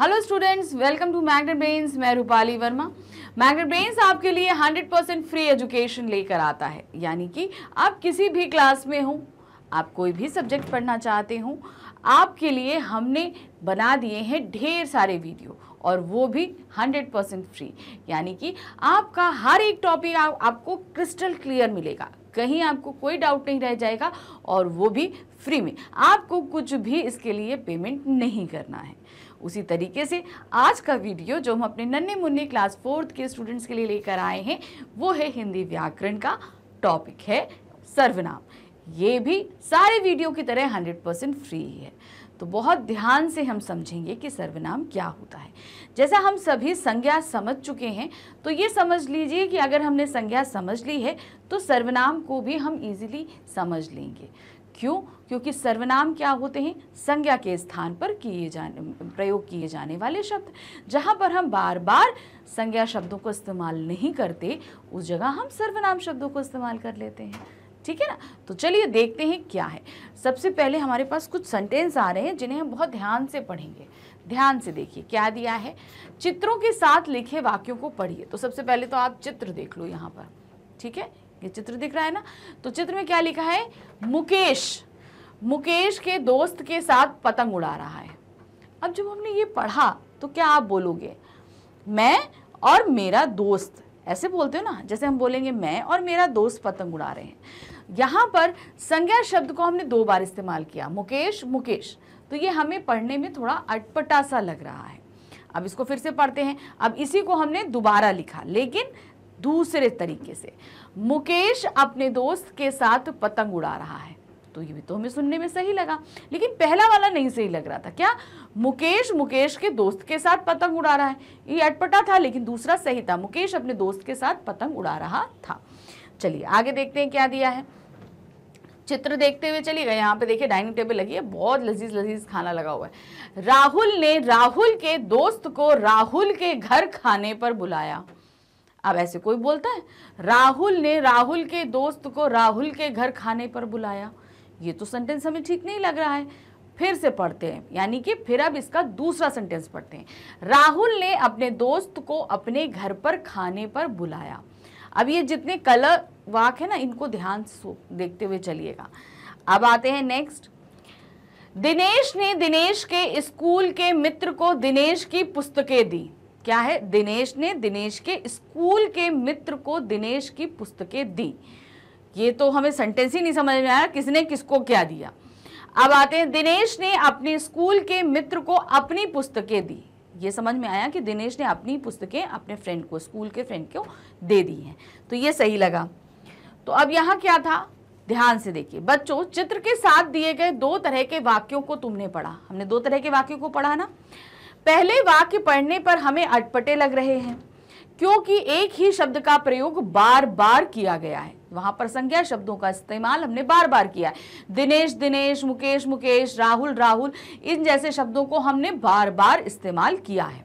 Hello students welcome to magnet brains मैं Rupali Verma magnet brains आपके लिए 100 परसेंट फ्री एजुकेशन लेकर आता है यानी कि आप किसी भी क्लास में हों आप कोई भी सब्जेक्ट पढ़ना चाहते हो आपके लिए हमने बना दिए हैं ढेर सारे वीडियो और वो भी 100 परसेंट फ्री यानी कि आपका हर एक टॉपिक आप, आपको क्रिस्टल क्लियर मिलेगा कहीं आपको कोई डाउट नहीं रह जाएगा और वो भी फ्री में आपको कुछ भी इसके लिए पेमेंट नहीं करना है उसी तरीके से आज का वीडियो जो हम अपने नन्हे मुन्ने क्लास फोर्थ के स्टूडेंट्स के लिए लेकर आए हैं वो है हिंदी व्याकरण का टॉपिक है सर्वनाम ये भी सारे वीडियो की तरह हंड्रेड परसेंट फ्री है तो बहुत ध्यान से हम समझेंगे कि सर्वनाम क्या होता है जैसा हम सभी संज्ञा समझ चुके हैं तो ये समझ लीजिए कि अगर हमने संज्ञा समझ ली है तो सर्वनाम को भी हम इजीली समझ लेंगे क्यों क्योंकि सर्वनाम क्या होते हैं संज्ञा के स्थान पर किए जाने प्रयोग किए जाने वाले शब्द जहाँ पर हम बार बार संज्ञा शब्दों को इस्तेमाल नहीं करते उस जगह हम सर्वनाम शब्दों को इस्तेमाल कर लेते हैं ठीक है ना तो चलिए देखते हैं क्या है सबसे पहले हमारे पास कुछ सेंटेंस आ रहे हैं जिन्हें हम बहुत ध्यान से पढ़ेंगे ध्यान से देखिए क्या दिया है चित्रों के साथ लिखे वाक्यों को पढ़िए तो सबसे पहले तो आप चित्र देख लो यहाँ पर ठीक है ये चित्र दिख रहा है ना तो चित्र में क्या लिखा है मुकेश मुकेश के दोस्त के साथ पतंग उड़ा रहा है अब जब हमने ये पढ़ा तो क्या आप बोलोगे मैं और मेरा दोस्त ऐसे बोलते हो ना जैसे हम बोलेंगे मैं और मेरा दोस्त पतंग उड़ा रहे हैं यहाँ पर संज्ञा शब्द को हमने दो बार इस्तेमाल किया मुकेश मुकेश तो ये हमें पढ़ने में थोड़ा अटपटा सा लग रहा है अब इसको फिर से पढ़ते हैं अब इसी को हमने दोबारा लिखा लेकिन दूसरे तरीके से मुकेश अपने दोस्त के साथ पतंग उड़ा रहा है तो ये भी तो हमें सुनने में सही लगा लेकिन पहला वाला नहीं सही लग रहा था क्या मुकेश मुकेश के दोस्त के साथ पतंग उड़ा रहा है ये अटपटा था लेकिन दूसरा सही था मुकेश अपने दोस्त के साथ पतंग उड़ा रहा था चलिए आगे देखते हैं क्या दिया है चित्र देखते हुए चलिए गए यहाँ पे देखिए डाइनिंग टेबल लगी है बहुत लजीज लजीज खाना लगा हुआ है राहुल ने राहुल के दोस्त को राहुल के घर खाने पर बुलाया अब ऐसे कोई बोलता है राहुल ने राहुल के दोस्त को राहुल के घर खाने पर बुलाया ये तो सेंटेंस हमें ठीक नहीं लग रहा है फिर से पढ़ते हैं यानी कि फिर अब इसका दूसरा सेंटेंस पढ़ते हैं राहुल ने अपने दोस्त को अपने घर पर खाने पर बुलाया अब ये जितने कलर वाक है ना इनको ध्यान देखते हुए चलिएगा अब आते हैं नेक्स्ट दिनेश ने दिनेश के स्कूल के मित्र को दिनेश की पुस्तकें दी क्या है दिनेश ने दिनेश के स्कूल के मित्र को दिनेश की पुस्तकें दी ये तो हमें सेंटेंस ही नहीं समझ में आया किसने किसको क्या दिया अब आते हैं दिनेश ने अपने स्कूल के मित्र को अपनी पुस्तकें दी ये समझ में आया कि दिनेश ने अपनी पुस्तकें अपने फ्रेंड को स्कूल के फ्रेंड को दे दी हैं तो ये सही लगा तो अब यहाँ क्या था ध्यान से देखिए बच्चों चित्र के साथ दिए गए दो तरह के वाक्यों को तुमने पढ़ा हमने दो तरह के वाक्यों को पढ़ा ना पहले वाक्य पढ़ने पर हमें अटपटे लग रहे हैं क्योंकि एक ही शब्द का प्रयोग बार बार किया गया है वहां पर संज्ञा शब्दों का इस्तेमाल हमने बार बार किया है दिनेश दिनेश मुकेश मुकेश राहुल राहुल इन जैसे शब्दों को हमने बार बार इस्तेमाल किया है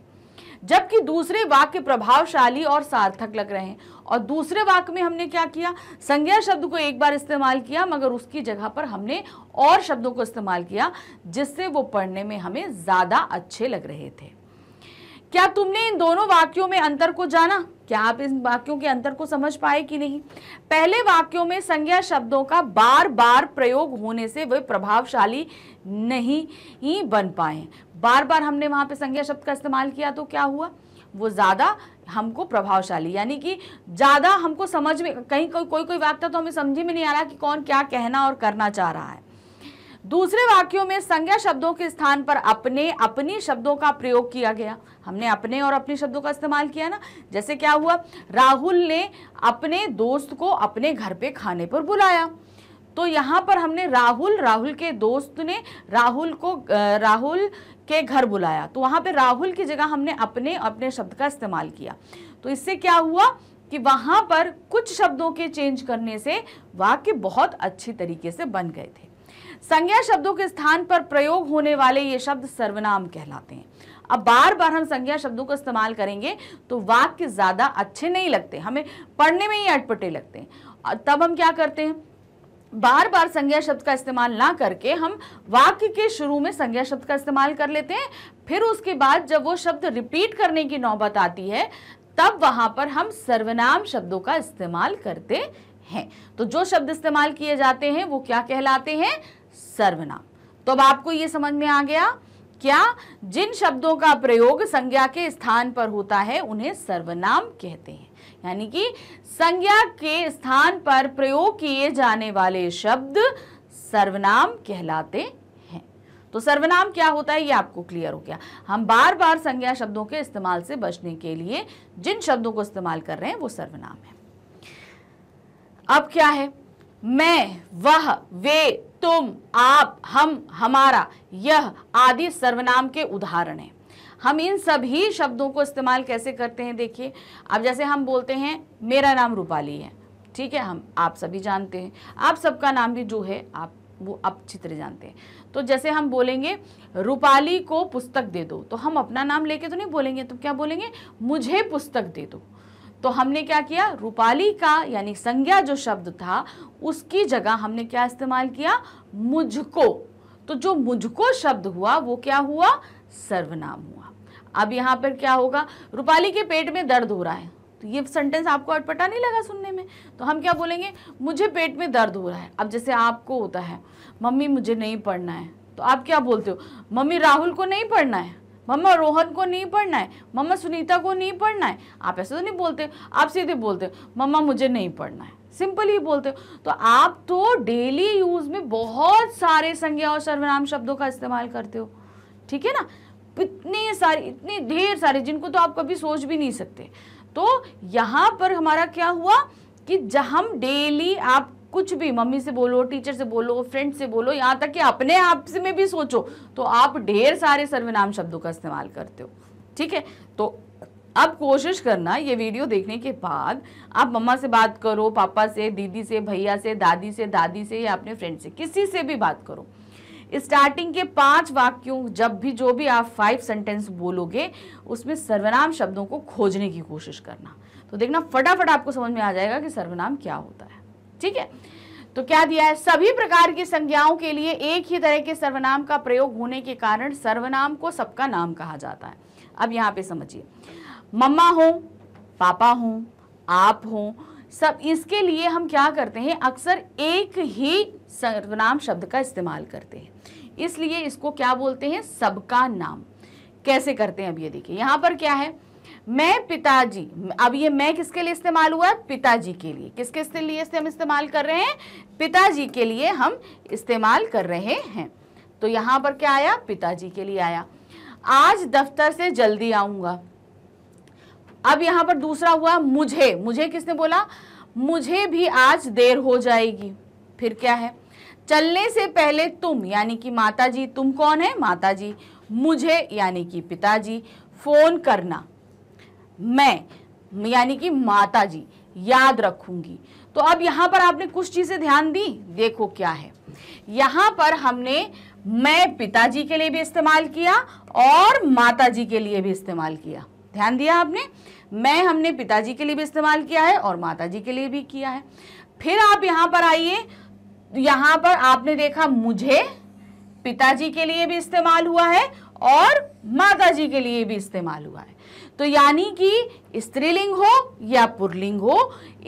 जबकि दूसरे वाक्य प्रभावशाली और सार्थक लग रहे हैं और दूसरे वाक्य में हमने क्या किया संज्ञा शब्द को एक बार इस्तेमाल किया मगर उसकी जगह पर हमने और शब्दों को इस्तेमाल किया जिससे वो पढ़ने में हमें ज़्यादा अच्छे लग रहे थे क्या तुमने इन दोनों वाक्यों में अंतर को जाना क्या आप इन वाक्यों के अंतर को समझ पाए कि नहीं पहले वाक्यों में संज्ञा शब्दों का बार बार प्रयोग होने से वे प्रभावशाली नहीं ही बन पाए बार बार हमने वहाँ पे संज्ञा शब्द का इस्तेमाल किया तो क्या हुआ वो ज़्यादा हमको प्रभावशाली यानी कि ज़्यादा हमको समझ में कहीं कोई कोई कोई वाक्य तो हमें समझ में नहीं आ रहा कि कौन क्या कहना और करना चाह रहा है दूसरे वाक्यों में संज्ञा शब्दों के स्थान पर अपने अपनी शब्दों का प्रयोग किया गया हमने अपने और अपने शब्दों का इस्तेमाल किया ना जैसे क्या हुआ राहुल ने अपने दोस्त को अपने घर पे खाने पर बुलाया तो यहाँ पर हमने राहुल राहुल के दोस्त ने राहुल को राहुल के घर बुलाया तो वहाँ पर राहुल की जगह हमने अपने अपने शब्द का इस्तेमाल किया तो इससे क्या हुआ कि वहाँ पर कुछ शब्दों के चेंज करने से वाक्य बहुत अच्छी तरीके से बन गए थे संज्ञा शब्दों के स्थान पर प्रयोग होने वाले ये शब्द सर्वनाम कहलाते हैं अब बार बार हम संज्ञा शब्दों का इस्तेमाल करेंगे तो वाक्य ज़्यादा अच्छे नहीं लगते हमें पढ़ने में ही अटपटे लगते हैं तब हम क्या करते हैं बार बार संज्ञा शब्द का इस्तेमाल ना करके हम वाक्य के शुरू में संज्ञा शब्द का इस्तेमाल कर लेते हैं फिर उसके बाद जब वो शब्द रिपीट करने की नौबत आती है तब वहां पर हम सर्वनाम शब्दों का इस्तेमाल करते हैं तो जो शब्द इस्तेमाल किए जाते हैं वो क्या कहलाते हैं सर्वनाम तो अब आपको ये समझ में आ गया क्या जिन शब्दों का प्रयोग संज्ञा के स्थान पर होता है उन्हें सर्वनाम कहते हैं यानी कि संज्ञा के स्थान पर प्रयोग किए जाने वाले शब्द सर्वनाम कहलाते हैं तो सर्वनाम क्या होता है ये आपको क्लियर हो गया हम बार बार संज्ञा शब्दों के इस्तेमाल से बचने के लिए जिन शब्दों को इस्तेमाल कर रहे हैं वो सर्वनाम है अब क्या है मैं वह वे तुम आप हम हमारा यह आदि सर्वनाम के उदाहरण हैं हम इन सभी शब्दों को इस्तेमाल कैसे करते हैं देखिए अब जैसे हम बोलते हैं मेरा नाम रूपाली है ठीक है हम आप सभी जानते हैं आप सबका नाम भी जो है आप वो आप चित्र जानते हैं तो जैसे हम बोलेंगे रूपाली को पुस्तक दे दो तो हम अपना नाम लेके तो नहीं बोलेंगे तो क्या बोलेंगे मुझे पुस्तक दे दो तो हमने क्या किया रूपाली का यानी संज्ञा जो शब्द था उसकी जगह हमने क्या इस्तेमाल किया मुझको तो जो मुझको शब्द हुआ वो क्या हुआ सर्वनाम हुआ अब यहाँ पर क्या होगा रूपाली के पेट में दर्द हो रहा है तो ये सेंटेंस आपको अटपटा नहीं लगा सुनने में तो हम क्या बोलेंगे मुझे पेट में दर्द हो रहा है अब जैसे आपको होता है मम्मी मुझे नहीं पढ़ना है तो आप क्या बोलते हो मम्मी राहुल को नहीं पढ़ना है मम्मा रोहन को नहीं पढ़ना है मम्मा सुनीता को नहीं पढ़ना है आप ऐसे तो नहीं बोलते आप सीधे बोलते मम्मा मुझे नहीं पढ़ना है सिंपल ही बोलते हो तो आप तो डेली यूज में बहुत सारे संज्ञा और सर्वनाम शब्दों का इस्तेमाल करते हो ठीक है ना इतने सारे इतने ढेर सारे जिनको तो आप कभी सोच भी नहीं सकते तो यहाँ पर हमारा क्या हुआ कि जहाँ हम डेली आप कुछ भी मम्मी से बोलो टीचर से बोलो फ्रेंड से बोलो यहाँ तक कि अपने आप से में भी सोचो तो आप ढेर सारे सर्वनाम शब्दों का इस्तेमाल करते हो ठीक है तो अब कोशिश करना ये वीडियो देखने के बाद आप मम्मा से बात करो पापा से दीदी से भैया से दादी से दादी से या अपने फ्रेंड से किसी से भी बात करो स्टार्टिंग के पांच वाक्यों जब भी जो भी आप फाइव सेंटेंस बोलोगे उसमें सर्वनाम शब्दों को खोजने की कोशिश करना तो देखना फटाफट आपको समझ में आ जाएगा कि सर्वनाम क्या होता है ठीक है तो क्या दिया है सभी प्रकार की संज्ञाओं के लिए एक ही तरह के सर्वनाम का प्रयोग होने के कारण सर्वनाम को सबका नाम कहा जाता है अब यहाँ पे समझिए मम्मा हो पापा हो आप हो सब इसके लिए हम क्या करते हैं अक्सर एक ही सर्वनाम शब्द का इस्तेमाल करते हैं इसलिए इसको क्या बोलते हैं सबका नाम कैसे करते हैं अब ये देखिए यहाँ पर क्या है मैं पिताजी अब ये मैं किसके लिए इस्तेमाल हुआ पिताजी के लिए किसके लिए हम इस्तेमाल कर रहे हैं पिताजी के लिए हम इस्तेमाल कर रहे हैं तो यहाँ पर क्या आया पिताजी के लिए आया आज दफ्तर से जल्दी आऊंगा अब यहाँ पर दूसरा हुआ मुझे मुझे किसने बोला मुझे भी आज देर हो जाएगी फिर क्या है चलने से पहले तुम यानी कि माताजी तुम कौन है माताजी मुझे यानी कि पिताजी फ़ोन करना मैं यानी कि माता जी याद रखूंगी तो अब यहां पर आपने कुछ चीज़ें ध्यान दी देखो क्या है यहां पर हमने मैं पिताजी के लिए भी इस्तेमाल किया और माता जी के लिए भी इस्तेमाल किया ध्यान दिया आपने मैं हमने पिताजी के लिए भी इस्तेमाल किया है और माता जी के लिए भी किया है फिर आप यहाँ पर आइए यहाँ पर आपने देखा मुझे पिताजी के लिए भी इस्तेमाल हुआ है और माता जी के लिए भी इस्तेमाल हुआ है तो यानी कि स्त्रीलिंग हो या पुरलिंग हो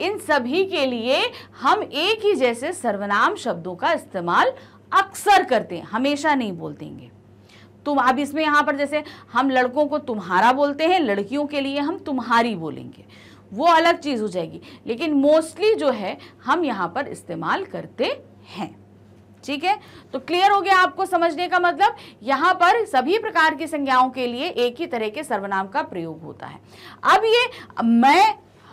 इन सभी के लिए हम एक ही जैसे सर्वनाम शब्दों का इस्तेमाल अक्सर करते हैं हमेशा नहीं देंगे तुम अब इसमें यहाँ पर जैसे हम लड़कों को तुम्हारा बोलते हैं लड़कियों के लिए हम तुम्हारी बोलेंगे वो अलग चीज़ हो जाएगी लेकिन मोस्टली जो है हम यहाँ पर इस्तेमाल करते हैं ठीक है तो क्लियर हो गया आपको समझने का मतलब यहाँ पर सभी प्रकार की संज्ञाओं के लिए एक ही तरह के सर्वनाम का प्रयोग होता है अब ये मैं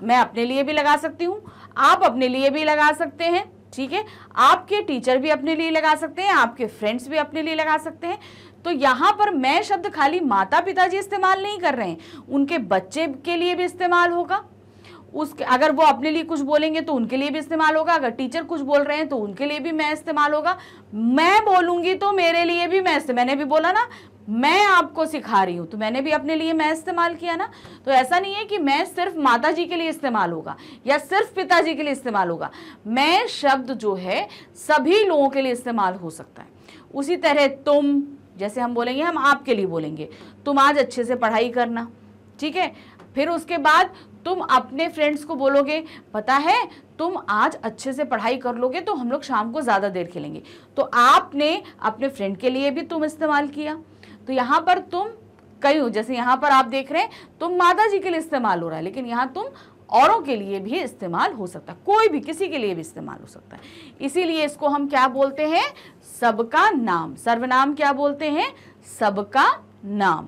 मैं अपने लिए भी लगा सकती हूँ आप अपने लिए भी लगा सकते हैं ठीक है आपके टीचर भी अपने लिए लगा सकते हैं आपके फ्रेंड्स भी अपने लिए लगा सकते हैं तो यहाँ पर मैं शब्द खाली माता पिताजी इस्तेमाल नहीं कर रहे हैं उनके बच्चे के लिए भी इस्तेमाल होगा उसके अगर वो अपने लिए कुछ बोलेंगे तो उनके लिए भी इस्तेमाल होगा अगर टीचर कुछ बोल रहे हैं तो उनके लिए भी मैं इस्तेमाल होगा मैं बोलूंगी तो मेरे लिए भी मैं मैंने भी बोला ना मैं आपको सिखा रही हूँ तो मैंने भी अपने लिए मैं इस्तेमाल किया ना तो ऐसा नहीं है कि मैं सिर्फ माता जी के लिए इस्तेमाल होगा या सिर्फ पिताजी के लिए इस्तेमाल होगा मैं शब्द जो है सभी लोगों के लिए इस्तेमाल हो सकता है उसी तरह तुम जैसे हम बोलेंगे हम आपके लिए बोलेंगे तुम आज अच्छे से पढ़ाई करना ठीक है फिर उसके बाद तुम अपने फ्रेंड्स को बोलोगे पता है तुम आज अच्छे से पढ़ाई कर लोगे तो हम लोग शाम को ज़्यादा देर खेलेंगे तो आपने अपने फ्रेंड के लिए भी तुम इस्तेमाल किया तो यहाँ पर तुम कई हो जैसे यहाँ पर आप देख रहे हैं तुम माता जी के लिए इस्तेमाल हो रहा है लेकिन यहाँ तुम औरों के लिए भी इस्तेमाल हो सकता है कोई भी किसी के लिए भी इस्तेमाल हो सकता है इसीलिए इसको हम क्या बोलते हैं सबका नाम सर्वनाम क्या बोलते हैं सबका नाम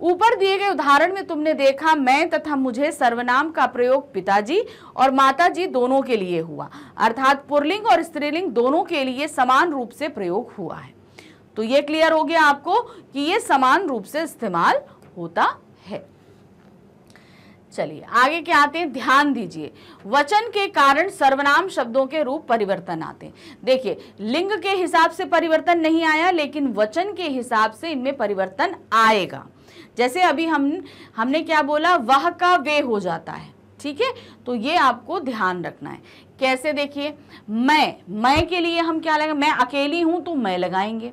ऊपर दिए गए उदाहरण में तुमने देखा मैं तथा मुझे सर्वनाम का प्रयोग पिताजी और माताजी दोनों के लिए हुआ अर्थात पुरलिंग और स्त्रीलिंग दोनों के लिए समान रूप से प्रयोग हुआ है तो ये क्लियर हो गया आपको कि ये समान रूप से इस्तेमाल होता है चलिए आगे क्या आते हैं ध्यान दीजिए वचन के कारण सर्वनाम शब्दों के रूप परिवर्तन आते हैं देखिए लिंग के हिसाब से परिवर्तन नहीं आया लेकिन वचन के हिसाब से इनमें परिवर्तन आएगा जैसे अभी हम हमने क्या बोला वह का वे हो जाता है ठीक है तो ये आपको ध्यान रखना है कैसे देखिए मैं मैं के लिए हम क्या लगाएंगे मैं अकेली हूं तो मैं लगाएंगे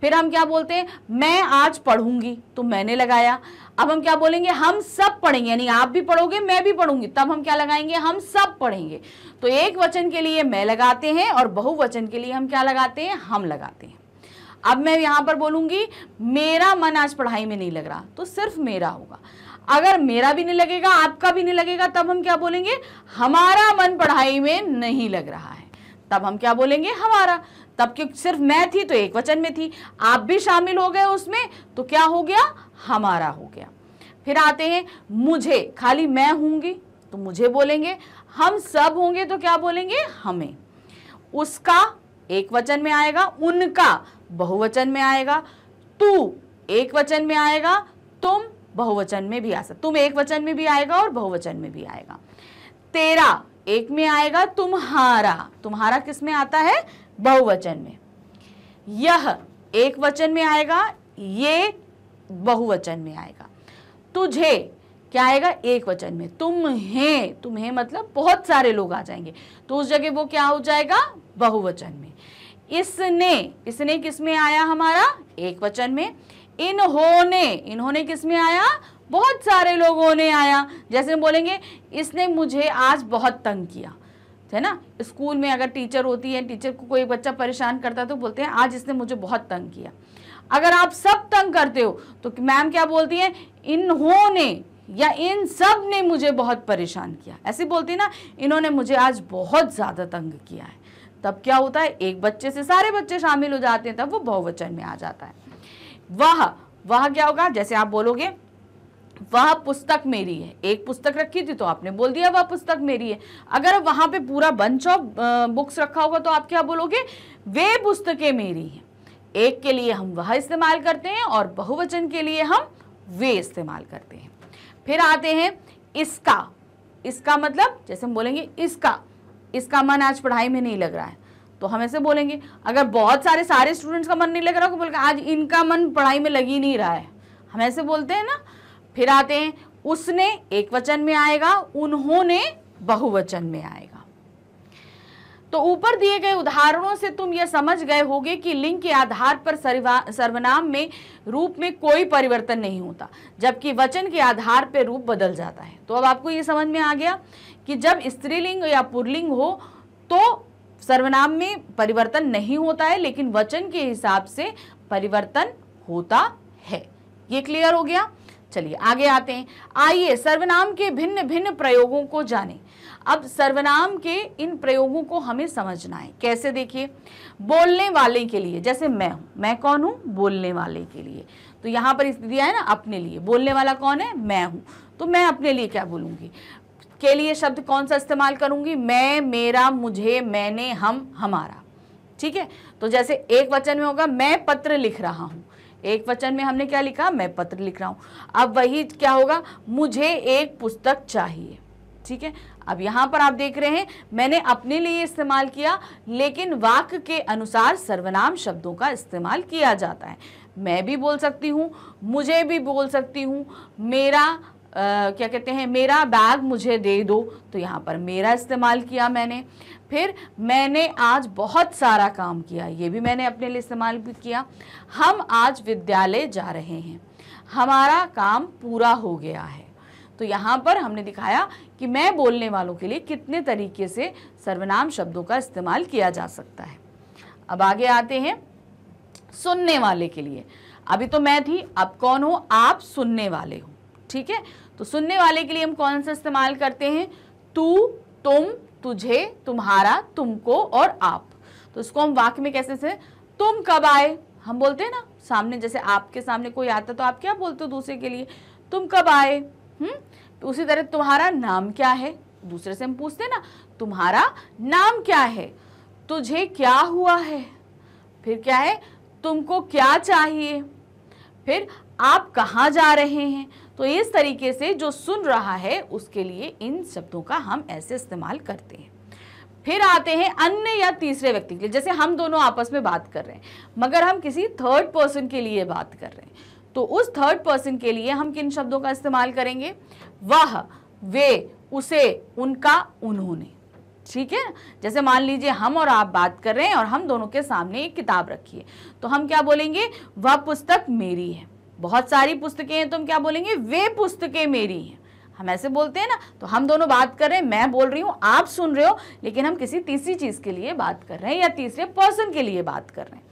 फिर हम क्या बोलते हैं मैं आज पढ़ूंगी तो मैंने लगाया अब हम क्या बोलेंगे हम सब पढ़ेंगे यानी आप भी पढ़ोगे मैं भी पढ़ूंगी तब हम क्या लगाएंगे हम सब पढ़ेंगे तो एक वचन के लिए मैं लगाते हैं और बहुवचन के लिए हम क्या लगाते हैं हम लगाते हैं अब मैं यहाँ पर बोलूँगी मेरा मन आज पढ़ाई में नहीं लग रहा तो सिर्फ मेरा होगा अगर मेरा भी नहीं लगेगा आपका भी नहीं लगेगा तब हम क्या बोलेंगे हमारा मन पढ़ाई में नहीं लग रहा है तब हम क्या बोलेंगे हमारा तब क्यों सिर्फ मैं थी तो एक वचन में थी आप भी शामिल हो गए उसमें तो क्या हो गया हमारा हो गया फिर आते हैं मुझे खाली मैं होंगी तो मुझे बोलेंगे हम सब होंगे तो क्या बोलेंगे हमें उसका एक वचन में आएगा उनका बहुवचन में आएगा तू एक वचन में आएगा तुम बहुवचन में भी आ सकते तुम एक वचन में भी आएगा और बहुवचन में भी आएगा तेरा एक में आएगा तुम्हारा तुम्हारा किस में आता है बहुवचन में यह एक वचन में आएगा ये बहुवचन में आएगा तुझे क्या आएगा एक वचन में तुम तुम्हें तुम्हें मतलब बहुत सारे लोग आ जाएंगे तो उस जगह वो क्या हो जाएगा बहुवचन में इसने इसने किस में आया हमारा एक वचन में इन्होंने इन्होंने किस में आया बहुत सारे लोगों ने आया जैसे हम बोलेंगे इसने मुझे आज बहुत तंग किया है ना स्कूल में अगर टीचर होती है टीचर को कोई बच्चा परेशान करता है तो बोलते हैं आज इसने मुझे बहुत तंग किया अगर आप सब तंग करते हो तो मैम क्या बोलती हैं इन्होंने या इन सब ने मुझे बहुत परेशान किया ऐसे बोलती ना इन्होंने मुझे आज बहुत ज़्यादा तंग किया है तब क्या होता है एक बच्चे से सारे बच्चे शामिल हो जाते हैं तब वो बहुवचन में आ जाता है वह वह क्या होगा जैसे आप बोलोगे वह पुस्तक मेरी है एक पुस्तक रखी थी तो आपने बोल दिया वह पुस्तक मेरी है अगर वहां पे पूरा बंच ऑफ बुक्स रखा होगा तो आप क्या बोलोगे वे पुस्तकें मेरी हैं एक के लिए हम वह इस्तेमाल करते हैं और बहुवचन के लिए हम वे इस्तेमाल करते हैं फिर आते हैं इसका इसका मतलब जैसे हम बोलेंगे इसका इसका मन आज पढ़ाई में नहीं लग रहा है तो हम ऐसे बोलेंगे अगर बहुत सारे सारे स्टूडेंट्स का मन नहीं लग रहा तो बोलेंगे आज इनका मन पढ़ाई में लग ही नहीं रहा है हम ऐसे बोलते हैं ना फिर आते हैं उसने एक वचन में आएगा उन्होंने बहुवचन में आएगा तो ऊपर दिए गए उदाहरणों से तुम ये समझ गए होगे कि लिंग के आधार पर सर्वनाम में रूप में कोई परिवर्तन नहीं होता जबकि वचन के आधार पर रूप बदल जाता है तो अब आपको ये समझ में आ गया कि जब स्त्रीलिंग या पुरलिंग हो तो सर्वनाम में परिवर्तन नहीं होता है लेकिन वचन के हिसाब से परिवर्तन होता है ये क्लियर हो गया चलिए आगे आते हैं आइए सर्वनाम के भिन्न भिन्न प्रयोगों को जानें अब सर्वनाम के इन प्रयोगों को हमें समझना है कैसे देखिए बोलने वाले के लिए जैसे मैं हूं मैं कौन हूं बोलने वाले के लिए तो यहां पर स्थिति है ना अपने लिए बोलने वाला कौन है मैं हूं तो मैं अपने लिए क्या बोलूंगी के लिए शब्द कौन सा इस्तेमाल करूंगी मैं मेरा मुझे मैंने हम हमारा ठीक है तो जैसे एक वचन में होगा मैं पत्र लिख रहा हूँ एक वचन में हमने क्या लिखा मैं पत्र लिख रहा हूं अब वही क्या होगा मुझे एक पुस्तक चाहिए ठीक है अब यहाँ पर आप देख रहे हैं मैंने अपने लिए इस्तेमाल किया लेकिन वाक्य के अनुसार सर्वनाम शब्दों का इस्तेमाल किया जाता है मैं भी बोल सकती हूँ मुझे भी बोल सकती हूँ मेरा Uh, क्या कहते हैं मेरा बैग मुझे दे दो तो यहाँ पर मेरा इस्तेमाल किया मैंने फिर मैंने आज बहुत सारा काम किया ये भी मैंने अपने लिए इस्तेमाल भी किया हम आज विद्यालय जा रहे हैं हमारा काम पूरा हो गया है तो यहाँ पर हमने दिखाया कि मैं बोलने वालों के लिए कितने तरीके से सर्वनाम शब्दों का इस्तेमाल किया जा सकता है अब आगे आते हैं सुनने वाले के लिए अभी तो मैं थी अब कौन हो आप सुनने वाले हो ठीक है तो सुनने वाले के लिए हम कौन सा इस्तेमाल करते हैं तू तुम तुझे तुम्हारा तुमको और आप तो इसको हम वाक्य में कैसे से तुम कब आए हम बोलते हैं ना सामने जैसे आपके सामने कोई आता तो आप क्या बोलते हो दूसरे के लिए तुम कब आए हम्म तो उसी तरह तुम्हारा नाम क्या है दूसरे से हम पूछते हैं ना तुम्हारा नाम क्या है तुझे क्या हुआ है फिर क्या है तुमको क्या चाहिए फिर आप कहाँ जा रहे हैं तो इस तरीके से जो सुन रहा है उसके लिए इन शब्दों का हम ऐसे इस्तेमाल करते हैं फिर आते हैं अन्य या तीसरे व्यक्ति के लिए जैसे हम दोनों आपस में बात कर रहे हैं मगर हम किसी थर्ड पर्सन के लिए बात कर रहे हैं तो उस थर्ड पर्सन के लिए हम किन शब्दों का इस्तेमाल करेंगे वह वे उसे उनका उन्होंने ठीक है जैसे मान लीजिए हम और आप बात कर रहे हैं और हम दोनों के सामने एक किताब रखी है तो हम क्या बोलेंगे वह पुस्तक मेरी है बहुत सारी पुस्तकें हैं तो हम क्या बोलेंगे वे पुस्तकें मेरी हैं हम ऐसे बोलते हैं ना तो हम दोनों बात कर रहे हैं मैं बोल रही हूँ आप सुन रहे हो लेकिन हम किसी तीसरी चीज़ के लिए बात कर रहे हैं या तीसरे पर्सन के लिए बात कर रहे हैं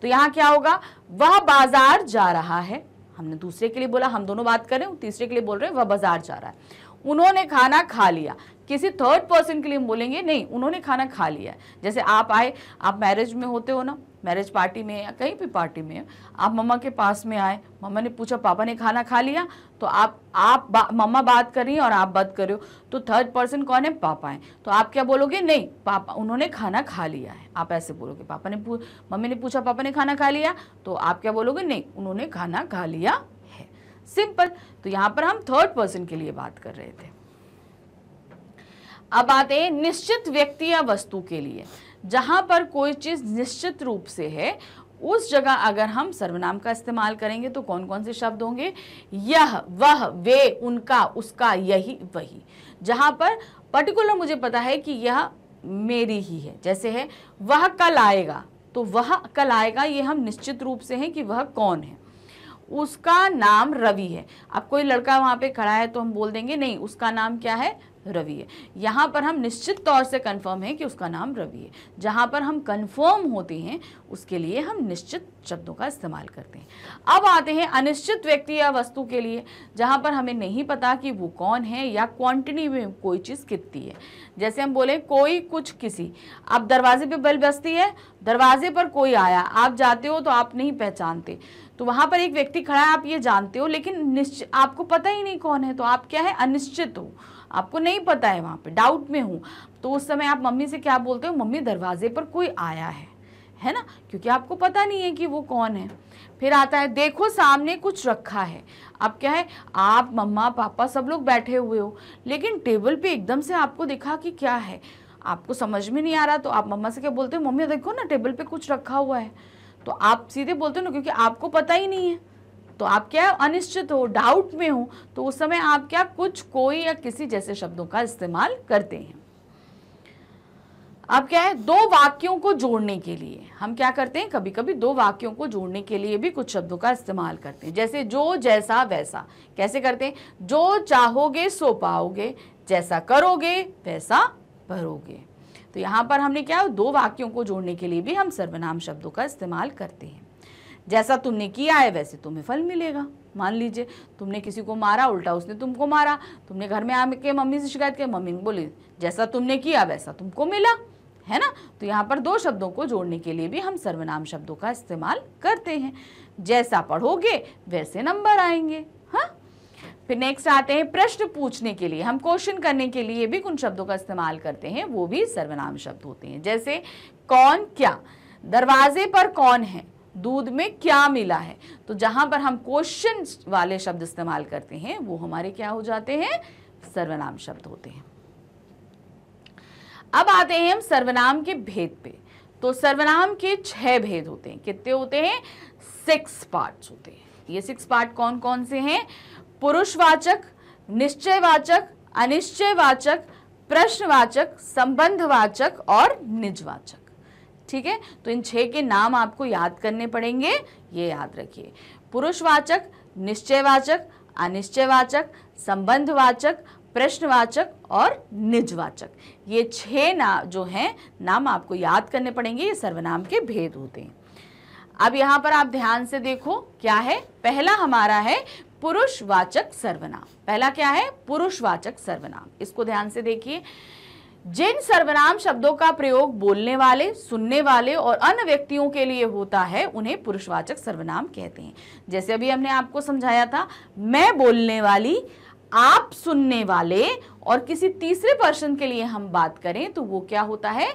तो यहाँ क्या होगा वह बाजार जा रहा है हमने दूसरे के लिए बोला हम दोनों बात कर रहे हैं तीसरे के लिए बोल रहे हैं वह बाजार जा रहा है उन्होंने खाना खा लिया किसी थर्ड पर्सन के लिए बोलेंगे नहीं उन्होंने खाना खा लिया जैसे आप आए आप मैरिज में होते हो ना मैरिज पार्टी में या कहीं भी पार्टी में आप मम्मा के पास में आए मम्मा ने पूछा पापा ने खाना खा लिया तो आप आप बा, मम्मा बात कर रही हैं और आप बात कर रहे हो तो थर्ड पर्सन कौन है पापा हैं तो आप क्या बोलोगे नहीं पापा उन्होंने खाना खा लिया है आप ऐसे बोलोगे पापा ने मम्मी ने पूछा पापा ने खाना खा लिया तो आप क्या बोलोगे नहीं उन्होंने खाना खा लिया है सिंपल तो यहाँ पर हम थर्ड पर्सन के लिए बात कर रहे थे अब आते हैं निश्चित व्यक्ति या वस्तु के लिए जहाँ पर कोई चीज़ निश्चित रूप से है उस जगह अगर हम सर्वनाम का इस्तेमाल करेंगे तो कौन कौन से शब्द होंगे यह वह वे उनका उसका यही वही जहाँ पर पर्टिकुलर मुझे पता है कि यह मेरी ही है जैसे है वह कल आएगा तो वह कल आएगा ये हम निश्चित रूप से हैं कि वह कौन है उसका नाम रवि है अब कोई लड़का वहाँ पे खड़ा है तो हम बोल देंगे नहीं उसका नाम क्या है रवि है यहाँ पर हम निश्चित तौर से कन्फर्म है कि उसका नाम रवि है जहाँ पर हम कन्फर्म होते हैं उसके लिए हम निश्चित शब्दों का इस्तेमाल करते हैं अब आते हैं अनिश्चित व्यक्ति या वस्तु के लिए जहाँ पर हमें नहीं पता कि वो कौन है या क्वांटिटी में कोई चीज़ कितनी है जैसे हम बोले कोई कुछ किसी अब दरवाजे पर बल बसती है दरवाजे पर कोई आया आप जाते हो तो आप नहीं पहचानते तो वहाँ पर एक व्यक्ति खड़ा है आप ये जानते हो लेकिन निश्चित आपको पता ही नहीं कौन है तो आप क्या है अनिश्चित हो आपको नहीं पता है वहाँ पे डाउट में हूँ तो उस समय आप मम्मी से क्या बोलते हो मम्मी दरवाजे पर कोई आया है है ना क्योंकि आपको पता नहीं है कि वो कौन है फिर आता है देखो सामने कुछ रखा है अब क्या है आप मम्मा पापा सब लोग बैठे हुए हो लेकिन टेबल पे एकदम से आपको दिखा कि क्या है आपको समझ में नहीं आ रहा तो आप मम्मा से क्या बोलते हो मम्मी देखो ना टेबल पे कुछ रखा हुआ है तो आप सीधे बोलते हो ना क्योंकि आपको पता ही नहीं है तो आप क्या अनिश्चित हो डाउट में हो तो उस समय आप क्या कुछ कोई या किसी जैसे शब्दों का इस्तेमाल करते हैं अब क्या है दो वाक्यों को जोड़ने के लिए हम क्या करते हैं कभी कभी दो वाक्यों को जोड़ने के लिए भी कुछ शब्दों का इस्तेमाल करते हैं जैसे जो जैसा वैसा कैसे करते हैं जो चाहोगे सो पाओगे जैसा करोगे वैसा भरोगे तो यहाँ पर हमने क्या दो वाक्यों को जोड़ने के लिए भी हम सर्वनाम शब्दों का इस्तेमाल करते हैं जैसा तुमने किया है वैसे तुम्हें फल मिलेगा मान लीजिए तुमने किसी को मारा उल्टा उसने तुमको मारा तुमने घर में आके मम्मी से शिकायत की मम्मी बोली जैसा तुमने किया वैसा तुमको मिला है ना तो यहाँ पर दो शब्दों को जोड़ने के लिए भी हम सर्वनाम शब्दों का इस्तेमाल करते हैं जैसा पढ़ोगे वैसे नंबर आएंगे हाँ फिर नेक्स्ट आते हैं प्रश्न पूछने के लिए हम क्वेश्चन करने के लिए भी कुछ शब्दों का इस्तेमाल करते हैं वो भी सर्वनाम शब्द होते हैं जैसे कौन क्या दरवाजे पर कौन है दूध में क्या मिला है तो जहां पर हम क्वेश्चन वाले शब्द इस्तेमाल करते हैं वो हमारे क्या हो जाते हैं सर्वनाम शब्द होते हैं अब आते हैं हम सर्वनाम के भेद पे तो सर्वनाम के छह भेद होते हैं कितने होते हैं सिक्स पार्ट्स होते हैं ये सिक्स पार्ट कौन कौन से हैं पुरुषवाचक निश्चयवाचक अनिश्चयवाचक प्रश्नवाचक संबंधवाचक और निजवाचक ठीक है तो इन छह के नाम आपको याद करने पड़ेंगे ये याद रखिए पुरुषवाचक निश्चयवाचक अनिश्चयवाचक संबंधवाचक प्रश्नवाचक और निजवाचक ये छह ना जो हैं नाम आपको याद करने पड़ेंगे ये सर्वनाम के भेद होते हैं अब यहाँ पर आप ध्यान से देखो क्या है पहला हमारा है पुरुषवाचक सर्वनाम पहला क्या है पुरुषवाचक सर्वनाम इसको ध्यान से देखिए जिन सर्वनाम शब्दों का प्रयोग बोलने वाले सुनने वाले और अन्य व्यक्तियों के लिए होता है उन्हें पुरुषवाचक सर्वनाम कहते हैं जैसे अभी हमने आपको समझाया था मैं बोलने वाली आप सुनने वाले और किसी तीसरे पर्सन के लिए हम बात करें तो वो क्या होता है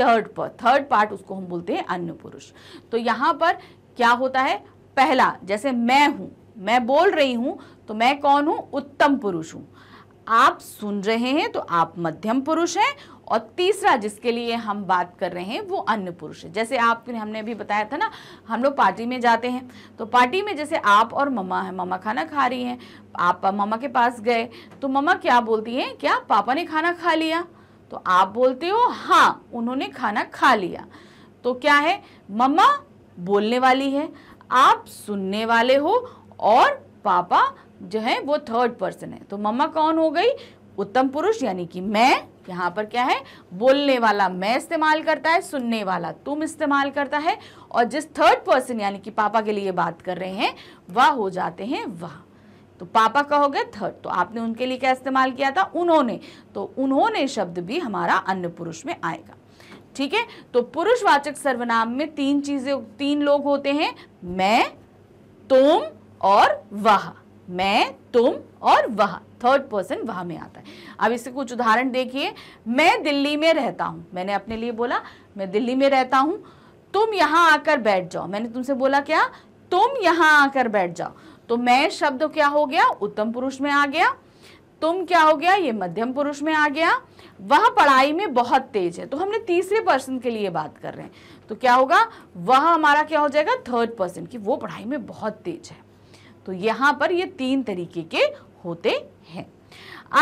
थर्ड पर थर्ड पार्ट उसको हम बोलते हैं अन्य पुरुष तो यहाँ पर क्या होता है पहला जैसे मैं हूँ मैं बोल रही हूँ तो मैं कौन हूँ उत्तम पुरुष हूँ आप सुन रहे हैं तो आप मध्यम पुरुष हैं और तीसरा जिसके लिए हम बात कर रहे हैं वो अन्य पुरुष है जैसे आप हमने भी बताया था ना हम लोग पार्टी में जाते हैं तो पार्टी में जैसे आप और मम्मा है ममा खाना खा रही हैं आप ममा के पास गए तो ममा क्या बोलती हैं क्या पापा ने खाना खा लिया तो आप बोलते हो हाँ उन्होंने खाना खा लिया तो क्या है मम्मा बोलने वाली है आप सुनने वाले हो और पापा जो है वो थर्ड पर्सन है तो मम्मा कौन हो गई उत्तम पुरुष यानी कि मैं यहाँ पर क्या है बोलने वाला मैं इस्तेमाल करता है सुनने वाला तुम इस्तेमाल करता है और जिस थर्ड पर्सन यानी कि पापा के लिए बात कर रहे हैं वह हो जाते हैं वह तो पापा कहोगे थर्ड तो आपने उनके लिए क्या इस्तेमाल किया था उन्होंने तो उन्होंने शब्द भी हमारा अन्य पुरुष में आएगा ठीक है तो पुरुषवाचक सर्वनाम में तीन चीजें तीन लोग होते हैं मैं तुम और वह मैं तुम और वह थर्ड पर्सन वह में आता है अब इसे कुछ उदाहरण देखिए मैं दिल्ली में रहता हूँ मैंने अपने लिए बोला मैं दिल्ली में रहता हूँ तुम यहाँ आकर बैठ जाओ मैंने तुमसे बोला क्या तुम यहाँ आकर बैठ जाओ तो मैं शब्द क्या हो गया उत्तम पुरुष में आ गया तुम क्या हो गया ये मध्यम पुरुष में आ गया वह पढ़ाई में बहुत तेज है तो हमने तीसरे पर्सन के लिए बात कर रहे हैं तो क्या होगा वह हमारा क्या हो जाएगा थर्ड पर्सन की वो पढ़ाई में बहुत तेज है तो यहाँ पर ये तीन तरीके के होते हैं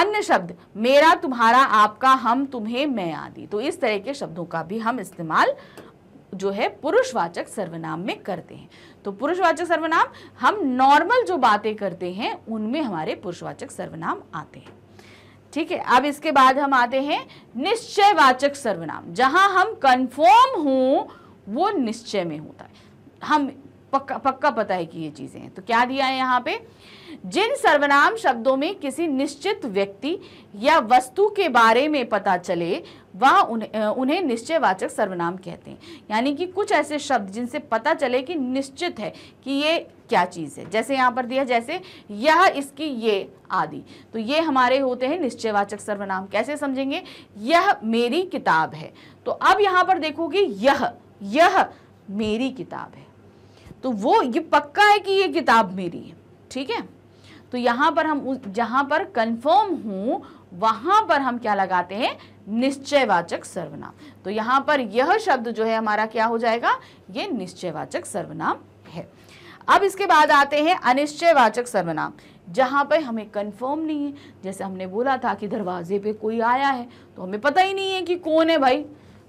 अन्य शब्द मेरा तुम्हारा आपका हम तुम्हें मैं आदि तो इस तरह के शब्दों का भी हम इस्तेमाल जो है पुरुषवाचक सर्वनाम में करते हैं तो पुरुषवाचक सर्वनाम हम नॉर्मल जो बातें करते हैं उनमें हमारे पुरुषवाचक सर्वनाम आते हैं ठीक है अब इसके बाद हम आते हैं निश्चयवाचक सर्वनाम जहां हम कंफर्म हूं वो निश्चय में होता है हम पक्का पक्का पता है कि ये चीज़ें हैं तो क्या दिया है यहाँ पे जिन सर्वनाम शब्दों में किसी निश्चित व्यक्ति या वस्तु के बारे में पता चले वह उन्हें उन्हें निश्चयवाचक सर्वनाम कहते हैं यानी कि कुछ ऐसे शब्द जिनसे पता चले कि निश्चित है कि ये क्या चीज़ है जैसे यहाँ पर दिया जैसे यह इसकी ये आदि तो ये हमारे होते हैं निश्चयवाचक सर्वनाम कैसे समझेंगे यह मेरी किताब है तो अब यहाँ पर देखोगे यह यह मेरी किताब है तो वो ये पक्का है कि ये किताब मेरी है ठीक है तो यहाँ पर हम जहाँ पर कंफर्म हूँ वहाँ पर हम क्या लगाते हैं निश्चयवाचक सर्वनाम तो यहाँ पर यह शब्द जो है हमारा क्या हो जाएगा ये निश्चयवाचक सर्वनाम है अब इसके बाद आते हैं अनिश्चयवाचक सर्वनाम जहाँ पर हमें कंफर्म नहीं है जैसे हमने बोला था कि दरवाजे पे कोई आया है तो हमें पता ही नहीं है कि कौन है भाई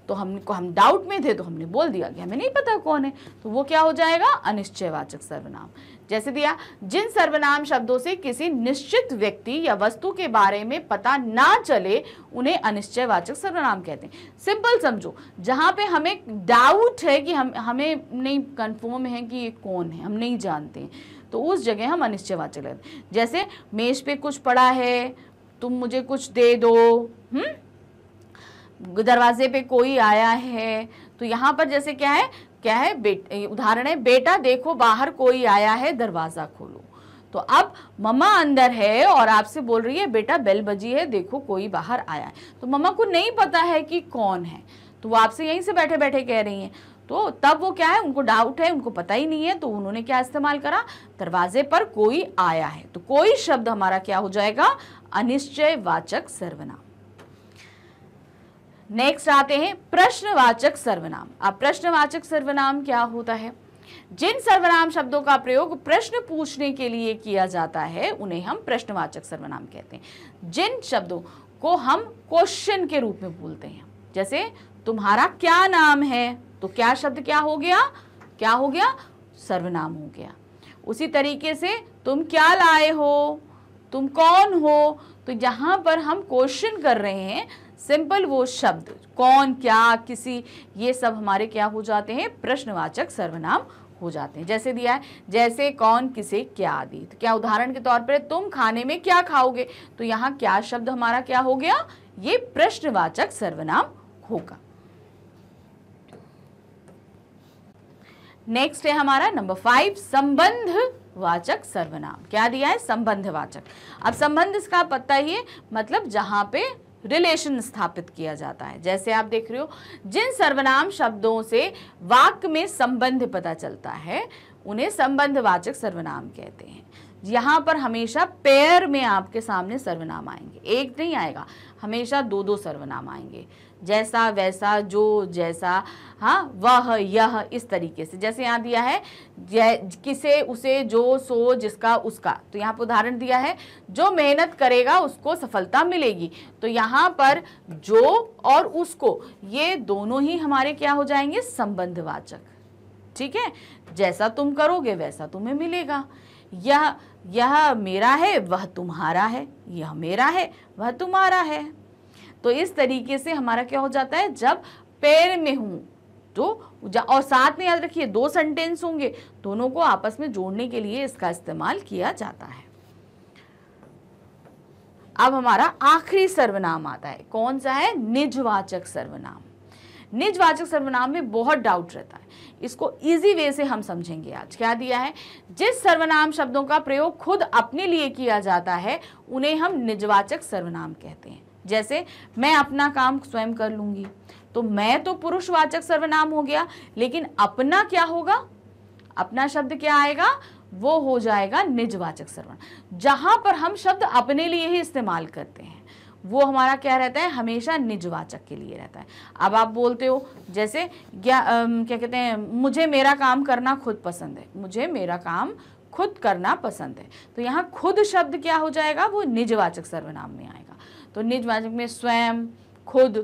तो हमको हम डाउट में थे तो हमने बोल दिया कि हमें नहीं पता कौन है तो वो क्या हो जाएगा अनिश्चयवाचक सर्वनाम जैसे दिया जिन सर्वनाम शब्दों से किसी निश्चित व्यक्ति या वस्तु के बारे में पता ना चले उन्हें अनिश्चयवाचक सर्वनाम कहते हैं सिंपल समझो जहाँ पे हमें डाउट है कि हम हमें नहीं कन्फर्म है कि ये कौन है हम नहीं जानते हैं तो उस जगह हम अनिश्चयवाचक लेते जैसे मेज पे कुछ पड़ा है तुम मुझे कुछ दे दो हुँ? हम्म? दरवाजे पे कोई आया है तो यहाँ पर जैसे क्या है क्या है बेट उदाहरण है बेटा देखो बाहर कोई आया है दरवाज़ा खोलो तो अब मम्मा अंदर है और आपसे बोल रही है बेटा बेल बजी है देखो कोई बाहर आया है तो मम्मा को नहीं पता है कि कौन है तो वो आपसे यहीं से बैठे बैठे कह रही हैं तो तब वो क्या है उनको डाउट है उनको पता ही नहीं है तो उन्होंने क्या इस्तेमाल करा दरवाजे पर कोई आया है तो कोई शब्द हमारा क्या हो जाएगा अनिश्चय वाचक सर्वनाम नेक्स्ट आते हैं प्रश्नवाचक सर्वनाम अब प्रश्नवाचक सर्वनाम क्या होता है जिन सर्वनाम शब्दों का प्रयोग प्रश्न पूछने के लिए किया जाता है उन्हें हम प्रश्नवाचक सर्वनाम कहते हैं जिन शब्दों को हम क्वेश्चन के रूप में बोलते हैं जैसे तुम्हारा क्या नाम है तो क्या शब्द क्या हो गया क्या हो गया सर्वनाम हो गया उसी तरीके से तुम क्या लाए हो तुम कौन हो तो यहाँ पर हम क्वेश्चन कर रहे हैं सिंपल वो शब्द कौन क्या किसी ये सब हमारे क्या हो जाते हैं प्रश्नवाचक सर्वनाम हो जाते हैं जैसे दिया है जैसे कौन किसे क्या दी तो क्या उदाहरण के तौर पर तुम खाने में क्या खाओगे तो यहाँ क्या शब्द हमारा क्या हो गया ये प्रश्नवाचक सर्वनाम होगा नेक्स्ट है हमारा नंबर फाइव संबंध वाचक सर्वनाम क्या दिया है संबंध वाचक अब संबंध इसका पता ही है मतलब जहां पे रिलेशन स्थापित किया जाता है जैसे आप देख रहे हो जिन सर्वनाम शब्दों से वाक्य में संबंध पता चलता है उन्हें संबंधवाचक सर्वनाम कहते हैं यहाँ पर हमेशा पेयर में आपके सामने सर्वनाम आएंगे एक नहीं आएगा हमेशा दो दो सर्वनाम आएंगे जैसा वैसा जो जैसा हाँ वह यह इस तरीके से जैसे यहाँ दिया है किसे उसे जो सो जिसका उसका तो यहाँ पर उदाहरण दिया है जो मेहनत करेगा उसको सफलता मिलेगी तो यहाँ पर जो और उसको ये दोनों ही हमारे क्या हो जाएंगे संबंधवाचक ठीक है जैसा तुम करोगे वैसा तुम्हें मिलेगा यह यह मेरा है वह तुम्हारा है यह मेरा है वह तुम्हारा है तो इस तरीके से हमारा क्या हो जाता है जब पैर में हूँ तो और साथ में याद रखिए दो सेंटेंस होंगे दोनों को आपस में जोड़ने के लिए इसका इस्तेमाल किया जाता है अब हमारा आखिरी सर्वनाम आता है कौन सा है निजवाचक सर्वनाम निजवाचक सर्वनाम में बहुत डाउट रहता है इसको इजी वे से हम समझेंगे आज क्या दिया है जिस सर्वनाम शब्दों का प्रयोग खुद अपने लिए किया जाता है उन्हें हम निजवाचक सर्वनाम कहते हैं जैसे मैं अपना काम स्वयं कर लूंगी तो मैं तो पुरुषवाचक सर्वनाम हो गया लेकिन अपना क्या होगा अपना शब्द क्या आएगा वो हो जाएगा निजवाचक सर्वनाम जहां पर हम शब्द अपने लिए ही इस्तेमाल करते हैं वो हमारा क्या रहता है हमेशा निजवाचक के लिए रहता है अब आप बोलते हो जैसे क्या क्या कहते हैं मुझे मेरा काम करना खुद पसंद है मुझे मेरा काम खुद करना पसंद है तो यहाँ खुद शब्द क्या हो जाएगा वो निजवाचक सर्वनाम में आएगा तो निज वाचक में स्वयं खुद